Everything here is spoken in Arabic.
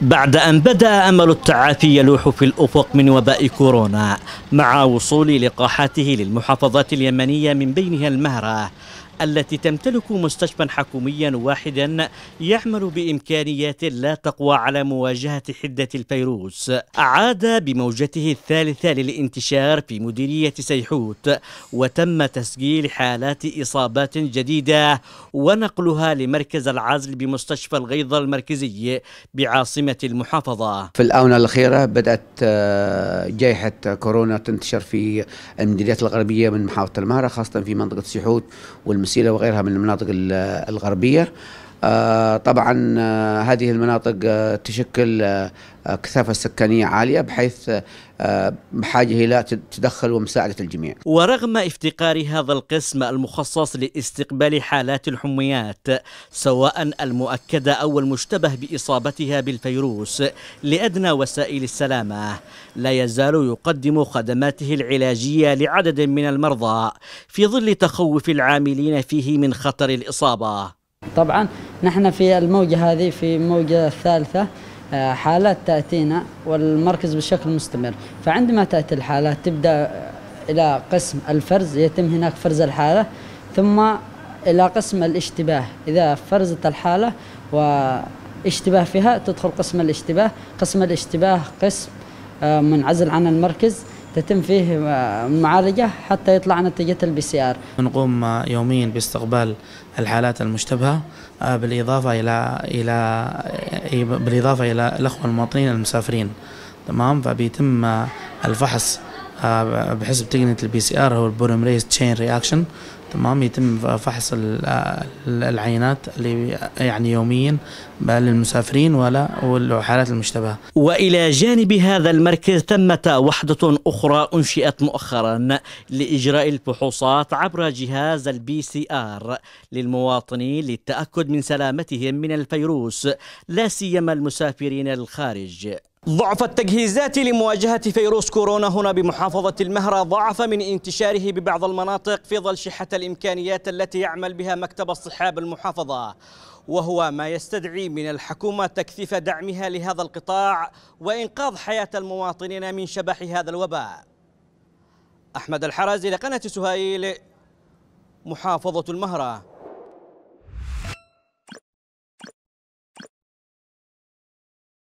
بعد أن بدأ أمل التعافي يلوح في الأفق من وباء كورونا مع وصول لقاحاته للمحافظات اليمنية من بينها المهرة التي تمتلك مستشفى حكوميا واحدا يعمل بإمكانيات لا تقوى على مواجهة حدة الفيروس عاد بموجته الثالثة للانتشار في مديرية سيحوت وتم تسجيل حالات إصابات جديدة ونقلها لمركز العزل بمستشفى الغيظ المركزي بعاصمة المحافظة في الآونة الأخيرة بدأت آه، جائحة كورونا تنتشر في المديريات الغربية من محافظة المهرة خاصة في منطقة سيحوت والم المسيلة وغيرها من المناطق الغربية آه، طبعا آه، هذه المناطق آه، تشكل كثافة سكانية عالية بحيث بحاجة إلى تدخل ومساعدة الجميع ورغم افتقار هذا القسم المخصص لاستقبال حالات الحميات سواء المؤكدة أو المشتبه بإصابتها بالفيروس لأدنى وسائل السلامة لا يزال يقدم خدماته العلاجية لعدد من المرضى في ظل تخوف العاملين فيه من خطر الإصابة طبعا نحن في الموجة هذه في الموجة الثالثة آه، حالات تأتينا والمركز بشكل مستمر فعندما تأتي الحالات تبدأ إلى قسم الفرز يتم هناك فرز الحالة ثم إلى قسم الاشتباه إذا فرزت الحالة واشتباه فيها تدخل قسم الاشتباه قسم الاشتباه قسم آه، منعزل عن المركز تتم فيه المعالجة حتى يطلع نتيجة البي سي ار نقوم يوميا باستقبال الحالات المشتبهة آه، بالإضافة إلى إلى بالإضافة إلى الأخوة المواطنين المسافرين تمام فبيتم الفحص آه، بحسب تقنيه البي سي ار هو البوليمريز تشين رياكشن تمام يتم فحص العينات اللي يعني يوميا للمسافرين ولا والحالات المشتبهه. والى جانب هذا المركز تمت وحده اخرى انشئت مؤخرا لاجراء الفحوصات عبر جهاز البي سي ار للمواطنين للتاكد من سلامتهم من الفيروس لا سيما المسافرين للخارج. ضعف التجهيزات لمواجهة فيروس كورونا هنا بمحافظة المهرة ضعف من انتشاره ببعض المناطق في ظل شحة الإمكانيات التي يعمل بها مكتب الصحة بالمحافظة وهو ما يستدعي من الحكومة تكثيف دعمها لهذا القطاع وإنقاذ حياة المواطنين من شبح هذا الوباء أحمد الحرازي لقناة سهيل محافظة المهره